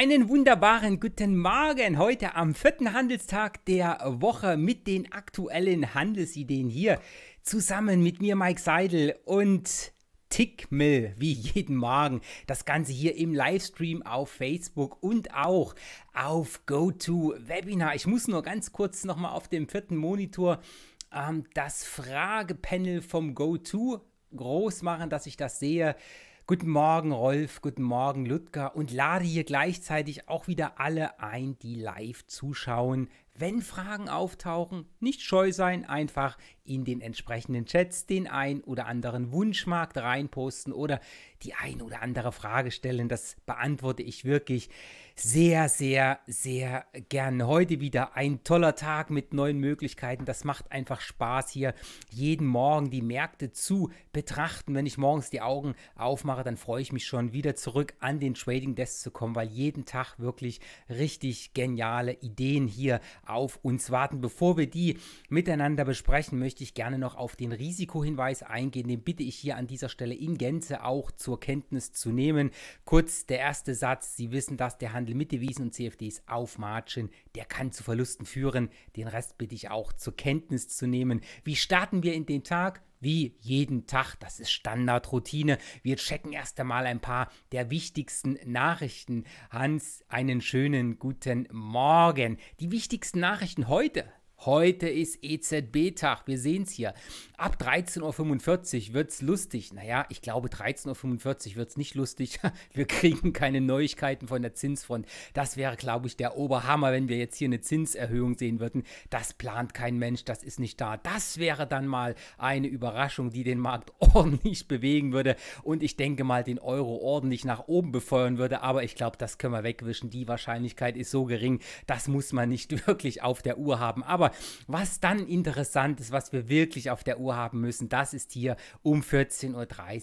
Einen wunderbaren guten Morgen heute am vierten Handelstag der Woche mit den aktuellen Handelsideen hier zusammen mit mir Mike Seidel und Tickmill wie jeden Morgen. Das Ganze hier im Livestream auf Facebook und auch auf GoToWebinar. Ich muss nur ganz kurz nochmal auf dem vierten Monitor ähm, das Fragepanel vom GoTo groß machen, dass ich das sehe. Guten Morgen, Rolf. Guten Morgen, Ludger. Und lade hier gleichzeitig auch wieder alle ein, die live zuschauen. Wenn Fragen auftauchen, nicht scheu sein, einfach in den entsprechenden Chats den ein oder anderen Wunschmarkt reinposten oder die ein oder andere Frage stellen. Das beantworte ich wirklich sehr, sehr, sehr gerne. Heute wieder ein toller Tag mit neuen Möglichkeiten. Das macht einfach Spaß hier jeden Morgen die Märkte zu betrachten. Wenn ich morgens die Augen aufmache, dann freue ich mich schon wieder zurück an den Trading Desk zu kommen, weil jeden Tag wirklich richtig geniale Ideen hier auf uns warten. Bevor wir die miteinander besprechen, möchte ich gerne noch auf den Risikohinweis eingehen. Den bitte ich hier an dieser Stelle in Gänze auch zur Kenntnis zu nehmen. Kurz der erste Satz. Sie wissen, dass der Handel Einzelhandel mit Devisen und CFDs auf Margin, der kann zu Verlusten führen. Den Rest bitte ich auch zur Kenntnis zu nehmen. Wie starten wir in den Tag? Wie jeden Tag, das ist Standardroutine. Wir checken erst einmal ein paar der wichtigsten Nachrichten. Hans, einen schönen guten Morgen. Die wichtigsten Nachrichten heute Heute ist EZB-Tag, wir sehen es hier. Ab 13.45 Uhr wird es lustig. Naja, ich glaube, 13.45 Uhr wird es nicht lustig. Wir kriegen keine Neuigkeiten von der Zinsfront. Das wäre, glaube ich, der Oberhammer, wenn wir jetzt hier eine Zinserhöhung sehen würden. Das plant kein Mensch, das ist nicht da. Das wäre dann mal eine Überraschung, die den Markt ordentlich bewegen würde und ich denke mal, den Euro ordentlich nach oben befeuern würde. Aber ich glaube, das können wir wegwischen. Die Wahrscheinlichkeit ist so gering, das muss man nicht wirklich auf der Uhr haben. Aber Uhr. Was dann interessant ist, was wir wirklich auf der Uhr haben müssen, das ist hier um 14.30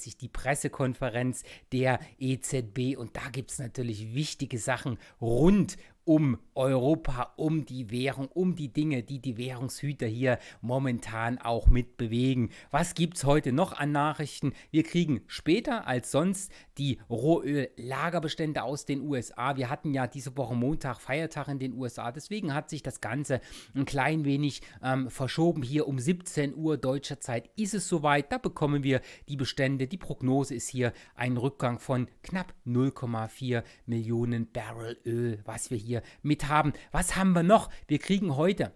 Uhr die Pressekonferenz der EZB. Und da gibt es natürlich wichtige Sachen rund um Europa, um die Währung, um die Dinge, die die Währungshüter hier momentan auch mitbewegen. Was gibt es heute noch an Nachrichten? Wir kriegen später als sonst die Rohöl-Lagerbestände aus den USA. Wir hatten ja diese Woche Montag Feiertag in den USA, deswegen hat sich das Ganze ein klein wenig ähm, verschoben. Hier um 17 Uhr deutscher Zeit ist es soweit. Da bekommen wir die Bestände. Die Prognose ist hier ein Rückgang von knapp 0,4 Millionen Barrel Öl, was wir hier wir mit haben. Was haben wir noch? Wir kriegen heute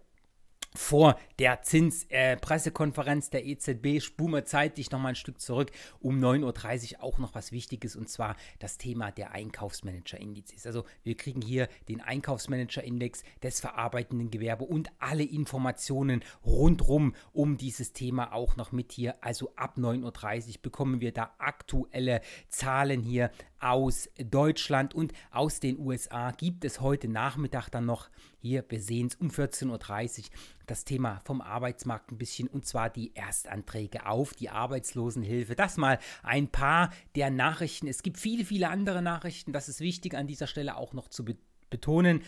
vor der Zinspressekonferenz äh, der EZB spume zeitlich nochmal ein Stück zurück um 9.30 Uhr auch noch was Wichtiges und zwar das Thema der Einkaufsmanager-Indizes. Also wir kriegen hier den Einkaufsmanager-Index des verarbeitenden Gewerbe und alle Informationen rundrum um dieses Thema auch noch mit hier. Also ab 9.30 Uhr bekommen wir da aktuelle Zahlen hier aus Deutschland und aus den USA gibt es heute Nachmittag dann noch hier, wir sehen es um 14.30 Uhr, das Thema vom Arbeitsmarkt ein bisschen und zwar die Erstanträge auf die Arbeitslosenhilfe. Das mal ein paar der Nachrichten. Es gibt viele, viele andere Nachrichten. Das ist wichtig an dieser Stelle auch noch zu betonen.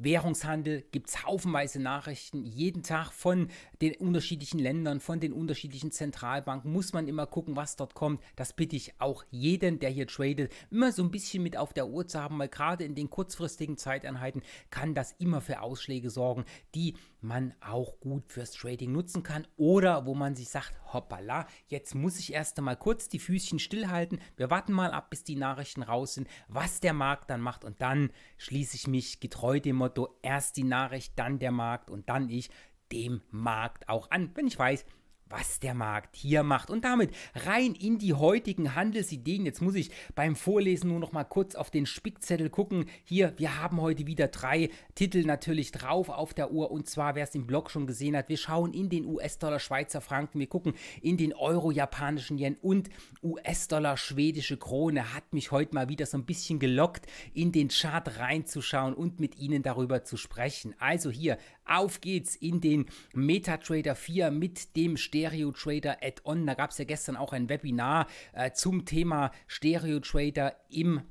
Währungshandel gibt es haufenweise Nachrichten jeden Tag von den unterschiedlichen Ländern, von den unterschiedlichen Zentralbanken. Muss man immer gucken, was dort kommt. Das bitte ich auch jeden, der hier tradet, immer so ein bisschen mit auf der Uhr zu haben, weil gerade in den kurzfristigen Zeiteinheiten kann das immer für Ausschläge sorgen, die man auch gut fürs Trading nutzen kann oder wo man sich sagt, hoppala, jetzt muss ich erst einmal kurz die Füßchen stillhalten. Wir warten mal ab, bis die Nachrichten raus sind, was der Markt dann macht und dann schließe ich mich getreu dem Motto, erst die Nachricht, dann der Markt und dann ich dem Markt auch an, wenn ich weiß, was der Markt hier macht. Und damit rein in die heutigen Handelsideen. Jetzt muss ich beim Vorlesen nur noch mal kurz auf den Spickzettel gucken. Hier, wir haben heute wieder drei Titel natürlich drauf auf der Uhr. Und zwar, wer es im Blog schon gesehen hat, wir schauen in den US-Dollar, Schweizer Franken, wir gucken in den Euro, japanischen Yen und US-Dollar, schwedische Krone. Hat mich heute mal wieder so ein bisschen gelockt, in den Chart reinzuschauen und mit Ihnen darüber zu sprechen. Also hier auf geht's in den MetaTrader 4 mit dem StereoTrader Add-on. Da gab es ja gestern auch ein Webinar äh, zum Thema StereoTrader im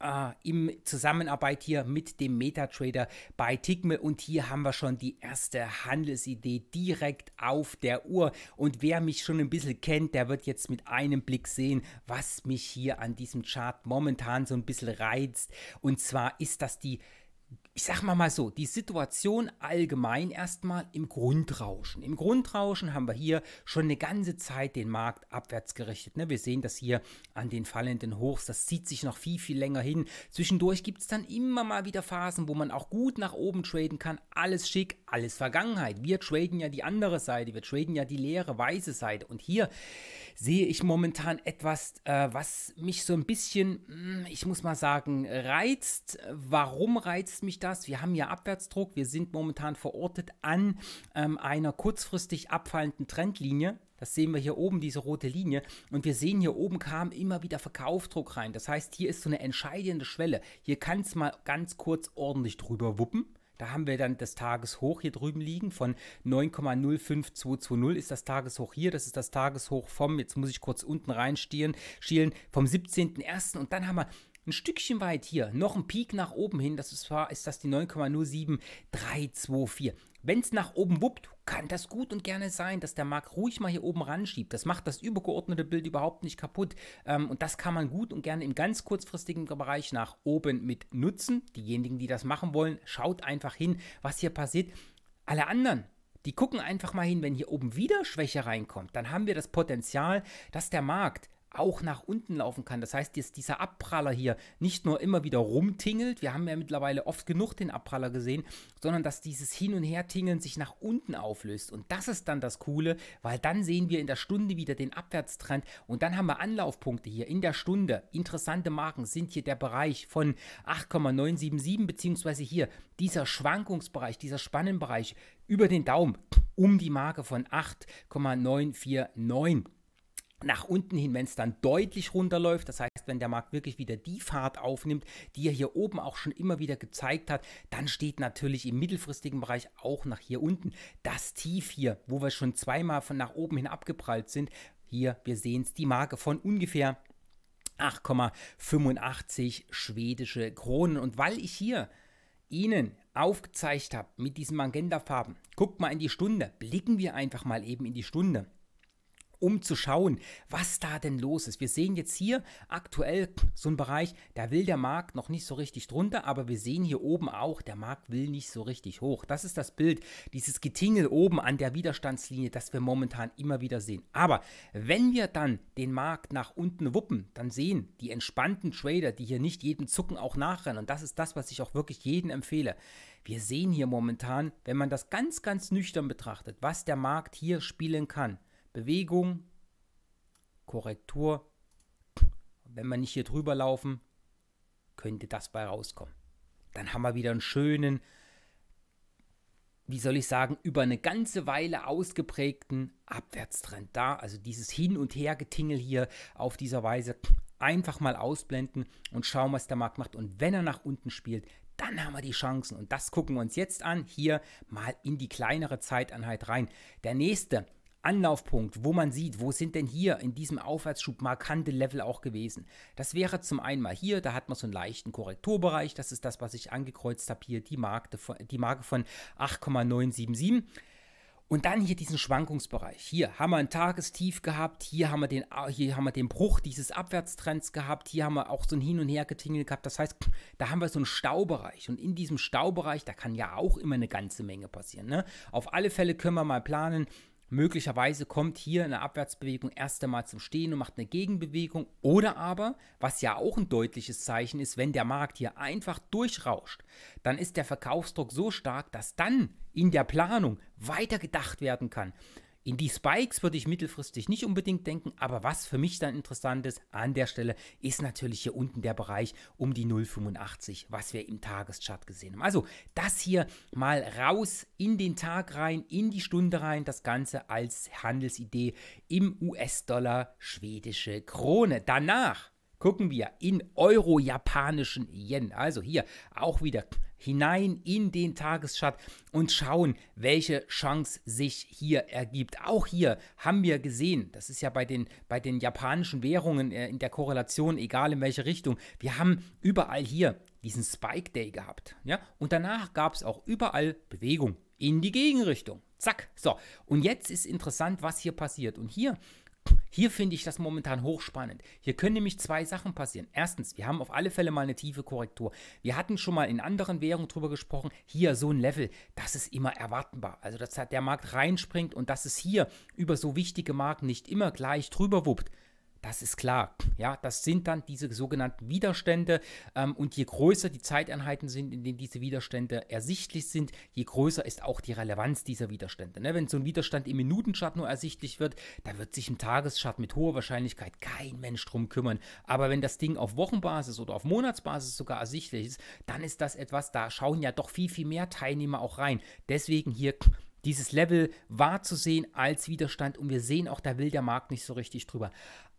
äh, im Zusammenarbeit hier mit dem MetaTrader bei Tigme und hier haben wir schon die erste Handelsidee direkt auf der Uhr und wer mich schon ein bisschen kennt, der wird jetzt mit einem Blick sehen, was mich hier an diesem Chart momentan so ein bisschen reizt und zwar ist das die ich sag mal mal so, die Situation allgemein erstmal im Grundrauschen. Im Grundrauschen haben wir hier schon eine ganze Zeit den Markt abwärts gerichtet. Ne? Wir sehen das hier an den fallenden Hochs, das zieht sich noch viel, viel länger hin. Zwischendurch gibt es dann immer mal wieder Phasen, wo man auch gut nach oben traden kann. Alles schick, alles Vergangenheit. Wir traden ja die andere Seite, wir traden ja die leere, weiße Seite. Und hier sehe ich momentan etwas, äh, was mich so ein bisschen, hm, ich muss mal sagen, reizt. Warum reizt mich das? das. Wir haben ja Abwärtsdruck. Wir sind momentan verortet an ähm, einer kurzfristig abfallenden Trendlinie. Das sehen wir hier oben, diese rote Linie. Und wir sehen, hier oben kam immer wieder Verkaufdruck rein. Das heißt, hier ist so eine entscheidende Schwelle. Hier kann es mal ganz kurz ordentlich drüber wuppen. Da haben wir dann das Tageshoch hier drüben liegen von 9,05220 ist das Tageshoch hier. Das ist das Tageshoch vom, jetzt muss ich kurz unten reinstielen, schielen, vom 17.01. Und dann haben wir ein Stückchen weit hier, noch ein Peak nach oben hin, das ist, ist das die 9,07324. Wenn es nach oben wuppt, kann das gut und gerne sein, dass der Markt ruhig mal hier oben ranschiebt. Das macht das übergeordnete Bild überhaupt nicht kaputt. Ähm, und das kann man gut und gerne im ganz kurzfristigen Bereich nach oben mit nutzen. Diejenigen, die das machen wollen, schaut einfach hin, was hier passiert. Alle anderen, die gucken einfach mal hin, wenn hier oben wieder Schwäche reinkommt, dann haben wir das Potenzial, dass der Markt auch nach unten laufen kann. Das heißt, dass dieser Abpraller hier nicht nur immer wieder rumtingelt, wir haben ja mittlerweile oft genug den Abpraller gesehen, sondern dass dieses Hin- und Her-Tingeln sich nach unten auflöst. Und das ist dann das Coole, weil dann sehen wir in der Stunde wieder den Abwärtstrend und dann haben wir Anlaufpunkte hier in der Stunde. Interessante Marken sind hier der Bereich von 8,977 beziehungsweise hier dieser Schwankungsbereich, dieser Spannenbereich über den Daumen um die Marke von 8,949 nach unten hin, wenn es dann deutlich runterläuft, das heißt, wenn der Markt wirklich wieder die Fahrt aufnimmt, die er hier oben auch schon immer wieder gezeigt hat, dann steht natürlich im mittelfristigen Bereich auch nach hier unten das Tief hier, wo wir schon zweimal von nach oben hin abgeprallt sind. Hier, wir sehen es, die Marke von ungefähr 8,85 schwedische Kronen. Und weil ich hier Ihnen aufgezeigt habe mit diesen Magenta-Farben, guckt mal in die Stunde, blicken wir einfach mal eben in die Stunde um zu schauen, was da denn los ist. Wir sehen jetzt hier aktuell so einen Bereich, da will der Markt noch nicht so richtig drunter, aber wir sehen hier oben auch, der Markt will nicht so richtig hoch. Das ist das Bild, dieses Getingel oben an der Widerstandslinie, das wir momentan immer wieder sehen. Aber wenn wir dann den Markt nach unten wuppen, dann sehen die entspannten Trader, die hier nicht jedem Zucken auch nachrennen, und das ist das, was ich auch wirklich jedem empfehle. Wir sehen hier momentan, wenn man das ganz, ganz nüchtern betrachtet, was der Markt hier spielen kann. Bewegung, Korrektur. wenn wir nicht hier drüber laufen, könnte das bei rauskommen. Dann haben wir wieder einen schönen, wie soll ich sagen, über eine ganze Weile ausgeprägten Abwärtstrend da. Also dieses Hin- und Hergetingel hier auf dieser Weise einfach mal ausblenden und schauen, was der Markt macht. Und wenn er nach unten spielt, dann haben wir die Chancen. Und das gucken wir uns jetzt an. Hier mal in die kleinere Zeiteinheit rein. Der nächste Anlaufpunkt, wo man sieht, wo sind denn hier in diesem Aufwärtsschub markante Level auch gewesen. Das wäre zum einen mal hier, da hat man so einen leichten Korrekturbereich, das ist das, was ich angekreuzt habe hier, die Marke von, die Marke von 8,977. Und dann hier diesen Schwankungsbereich. Hier haben wir ein Tagestief gehabt, hier haben wir den, ah, hier haben wir den Bruch dieses Abwärtstrends gehabt, hier haben wir auch so ein Hin- und Hergetingel gehabt. Das heißt, da haben wir so einen Staubereich. Und in diesem Staubereich, da kann ja auch immer eine ganze Menge passieren. Ne? Auf alle Fälle können wir mal planen, Möglicherweise kommt hier eine Abwärtsbewegung erst einmal zum Stehen und macht eine Gegenbewegung. Oder aber, was ja auch ein deutliches Zeichen ist, wenn der Markt hier einfach durchrauscht, dann ist der Verkaufsdruck so stark, dass dann in der Planung weitergedacht werden kann. In die Spikes würde ich mittelfristig nicht unbedingt denken, aber was für mich dann interessant ist an der Stelle, ist natürlich hier unten der Bereich um die 0,85, was wir im Tageschart gesehen haben. Also das hier mal raus in den Tag rein, in die Stunde rein, das Ganze als Handelsidee im US-Dollar schwedische Krone. Danach gucken wir in euro-japanischen Yen. Also hier auch wieder hinein in den Tagesschat und schauen, welche Chance sich hier ergibt. Auch hier haben wir gesehen, das ist ja bei den, bei den japanischen Währungen äh, in der Korrelation, egal in welche Richtung, wir haben überall hier diesen Spike Day gehabt. Ja? Und danach gab es auch überall Bewegung in die Gegenrichtung. Zack. So. Und jetzt ist interessant, was hier passiert. Und hier hier finde ich das momentan hochspannend. Hier können nämlich zwei Sachen passieren. Erstens, wir haben auf alle Fälle mal eine tiefe Korrektur. Wir hatten schon mal in anderen Währungen drüber gesprochen. Hier so ein Level, das ist immer erwartbar. Also, dass der Markt reinspringt und dass es hier über so wichtige Marken nicht immer gleich drüber wuppt. Das ist klar. Ja, das sind dann diese sogenannten Widerstände. Ähm, und je größer die Zeiteinheiten sind, in denen diese Widerstände ersichtlich sind, je größer ist auch die Relevanz dieser Widerstände. Ne? Wenn so ein Widerstand im Minutenchart nur ersichtlich wird, da wird sich im Tageschart mit hoher Wahrscheinlichkeit kein Mensch drum kümmern. Aber wenn das Ding auf Wochenbasis oder auf Monatsbasis sogar ersichtlich ist, dann ist das etwas, da schauen ja doch viel, viel mehr Teilnehmer auch rein. Deswegen hier dieses Level wahrzusehen als Widerstand und wir sehen auch, da will der Markt nicht so richtig drüber.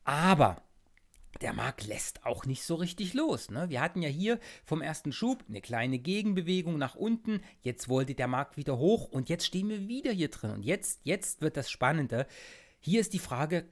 Aber der Markt lässt auch nicht so richtig los. Ne? Wir hatten ja hier vom ersten Schub eine kleine Gegenbewegung nach unten. Jetzt wollte der Markt wieder hoch und jetzt stehen wir wieder hier drin. Und jetzt, jetzt wird das Spannende. Hier ist die Frage,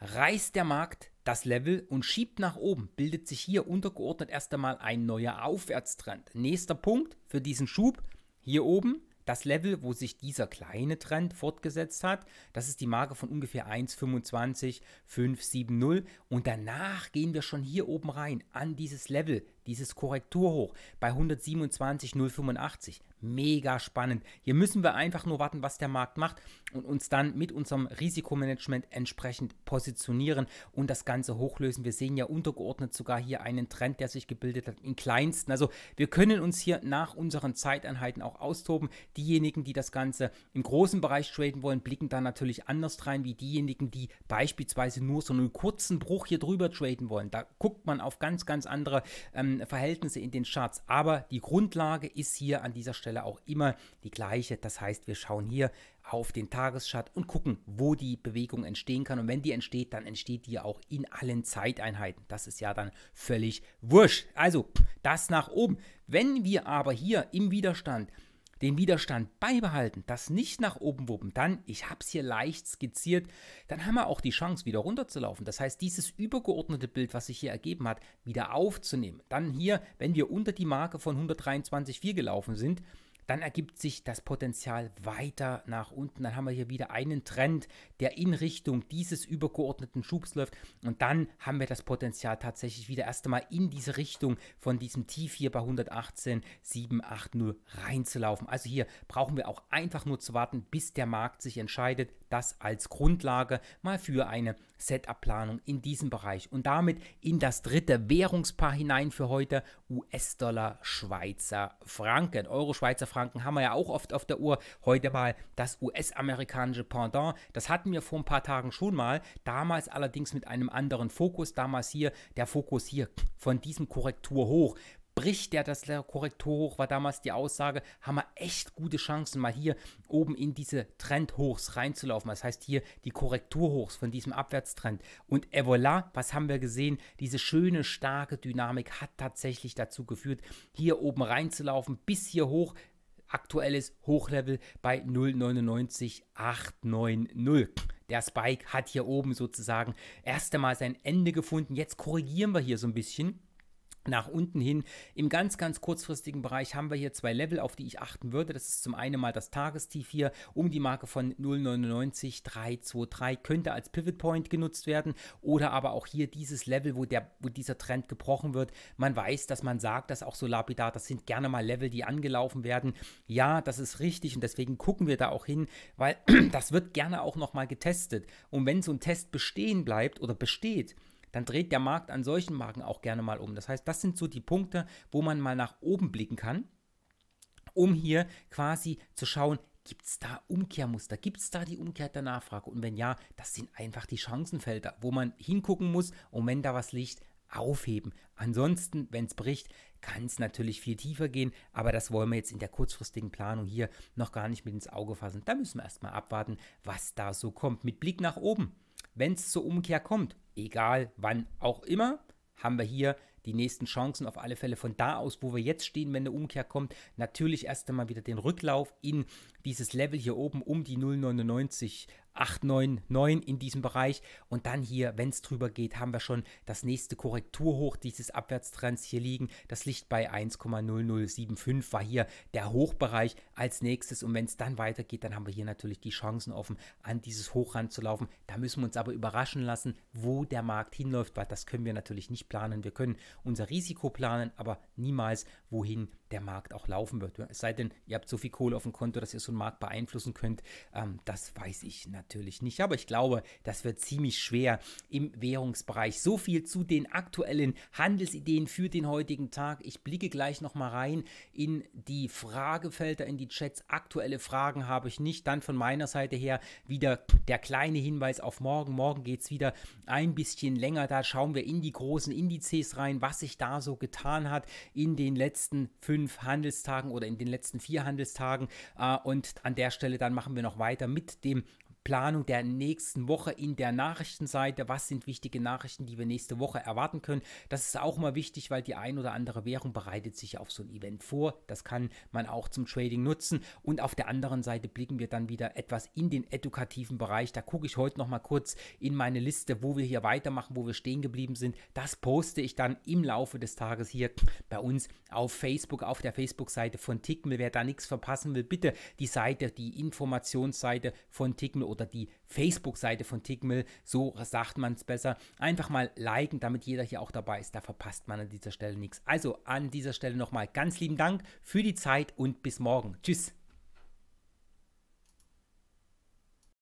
reißt der Markt das Level und schiebt nach oben, bildet sich hier untergeordnet erst einmal ein neuer Aufwärtstrend. Nächster Punkt für diesen Schub hier oben das Level, wo sich dieser kleine Trend fortgesetzt hat, das ist die Marke von ungefähr 1,25570 und danach gehen wir schon hier oben rein an dieses Level, dieses Korrekturhoch bei 127,085 mega spannend. Hier müssen wir einfach nur warten, was der Markt macht und uns dann mit unserem Risikomanagement entsprechend positionieren und das Ganze hochlösen. Wir sehen ja untergeordnet sogar hier einen Trend, der sich gebildet hat in kleinsten. Also wir können uns hier nach unseren Zeiteinheiten auch austoben. Diejenigen, die das Ganze im großen Bereich traden wollen, blicken da natürlich anders rein wie diejenigen, die beispielsweise nur so einen kurzen Bruch hier drüber traden wollen. Da guckt man auf ganz, ganz andere ähm, Verhältnisse in den Charts. Aber die Grundlage ist hier an dieser Stelle Stelle auch immer die gleiche. Das heißt, wir schauen hier auf den Tageschart und gucken, wo die Bewegung entstehen kann. Und wenn die entsteht, dann entsteht die auch in allen Zeiteinheiten. Das ist ja dann völlig wurscht. Also das nach oben. Wenn wir aber hier im Widerstand den Widerstand beibehalten, das nicht nach oben wuppen, dann, ich habe es hier leicht skizziert, dann haben wir auch die Chance, wieder runterzulaufen. Das heißt, dieses übergeordnete Bild, was sich hier ergeben hat, wieder aufzunehmen. Dann hier, wenn wir unter die Marke von 123,4 gelaufen sind, dann ergibt sich das Potenzial weiter nach unten. Dann haben wir hier wieder einen Trend, der in Richtung dieses übergeordneten Schubs läuft. Und dann haben wir das Potenzial tatsächlich wieder erst einmal in diese Richtung von diesem Tief hier bei 118,780 reinzulaufen. Also hier brauchen wir auch einfach nur zu warten, bis der Markt sich entscheidet. Das als Grundlage mal für eine Setup-Planung in diesem Bereich. Und damit in das dritte Währungspaar hinein für heute: US-Dollar, Schweizer Franken. Euro, Schweizer Franken. Banken haben wir ja auch oft auf der Uhr. Heute mal das US-amerikanische Pendant. Das hatten wir vor ein paar Tagen schon mal. Damals allerdings mit einem anderen Fokus. Damals hier der Fokus hier von diesem Korrektur hoch bricht der das Korrektur hoch, war damals die Aussage, haben wir echt gute Chancen, mal hier oben in diese Trendhochs reinzulaufen. Das heißt hier die Korrekturhochs von diesem Abwärtstrend. Und et voilà, was haben wir gesehen? Diese schöne, starke Dynamik hat tatsächlich dazu geführt, hier oben reinzulaufen, bis hier hoch, aktuelles Hochlevel bei 0,99890. Der Spike hat hier oben sozusagen erst einmal sein Ende gefunden. Jetzt korrigieren wir hier so ein bisschen nach unten hin. Im ganz, ganz kurzfristigen Bereich haben wir hier zwei Level, auf die ich achten würde. Das ist zum einen mal das Tagestief hier um die Marke von 0,99323, könnte als Pivot Point genutzt werden oder aber auch hier dieses Level, wo, der, wo dieser Trend gebrochen wird. Man weiß, dass man sagt, dass auch so lapidar, das sind gerne mal Level, die angelaufen werden. Ja, das ist richtig und deswegen gucken wir da auch hin, weil das wird gerne auch nochmal getestet. Und wenn so ein Test bestehen bleibt oder besteht, dann dreht der Markt an solchen Marken auch gerne mal um. Das heißt, das sind so die Punkte, wo man mal nach oben blicken kann, um hier quasi zu schauen, Gibt es da Umkehrmuster? Gibt es da die Umkehr der Nachfrage? Und wenn ja, das sind einfach die Chancenfelder, wo man hingucken muss und wenn da was liegt, aufheben. Ansonsten, wenn es bricht, kann es natürlich viel tiefer gehen, aber das wollen wir jetzt in der kurzfristigen Planung hier noch gar nicht mit ins Auge fassen. Da müssen wir erstmal abwarten, was da so kommt. Mit Blick nach oben wenn es zur Umkehr kommt, egal wann auch immer, haben wir hier die nächsten Chancen auf alle Fälle von da aus, wo wir jetzt stehen, wenn eine Umkehr kommt. Natürlich erst einmal wieder den Rücklauf in dieses Level hier oben um die 0,99 8, 9, 9 in diesem Bereich. Und dann hier, wenn es drüber geht, haben wir schon das nächste Korrekturhoch dieses Abwärtstrends hier liegen. Das liegt bei 1,0075 war hier der Hochbereich als nächstes. Und wenn es dann weitergeht, dann haben wir hier natürlich die Chancen offen, an dieses Hoch ranzulaufen. Da müssen wir uns aber überraschen lassen, wo der Markt hinläuft, weil das können wir natürlich nicht planen. Wir können unser Risiko planen, aber niemals, wohin der Markt auch laufen wird. Es sei denn, ihr habt so viel Kohle auf dem Konto, dass ihr so einen Markt beeinflussen könnt. Ähm, das weiß ich natürlich nicht. Aber ich glaube, das wird ziemlich schwer im Währungsbereich. So viel zu den aktuellen Handelsideen für den heutigen Tag. Ich blicke gleich nochmal rein in die Fragefelder, in die Chats. Aktuelle Fragen habe ich nicht. Dann von meiner Seite her wieder der kleine Hinweis auf morgen. Morgen geht es wieder ein bisschen länger. Da schauen wir in die großen Indizes rein, was sich da so getan hat in den letzten letzten fünf Handelstagen oder in den letzten vier Handelstagen. Äh, und an der Stelle dann machen wir noch weiter mit dem Planung der nächsten Woche in der Nachrichtenseite. Was sind wichtige Nachrichten, die wir nächste Woche erwarten können? Das ist auch mal wichtig, weil die ein oder andere Währung bereitet sich auf so ein Event vor. Das kann man auch zum Trading nutzen. Und auf der anderen Seite blicken wir dann wieder etwas in den edukativen Bereich. Da gucke ich heute noch mal kurz in meine Liste, wo wir hier weitermachen, wo wir stehen geblieben sind. Das poste ich dann im Laufe des Tages hier bei uns auf Facebook, auf der Facebook-Seite von Tickmill. Wer da nichts verpassen will, bitte die Seite, die Informationsseite von Tickmill oder die Facebook-Seite von Tickmill, so sagt man es besser, einfach mal liken, damit jeder hier auch dabei ist. Da verpasst man an dieser Stelle nichts. Also an dieser Stelle nochmal ganz lieben Dank für die Zeit und bis morgen. Tschüss.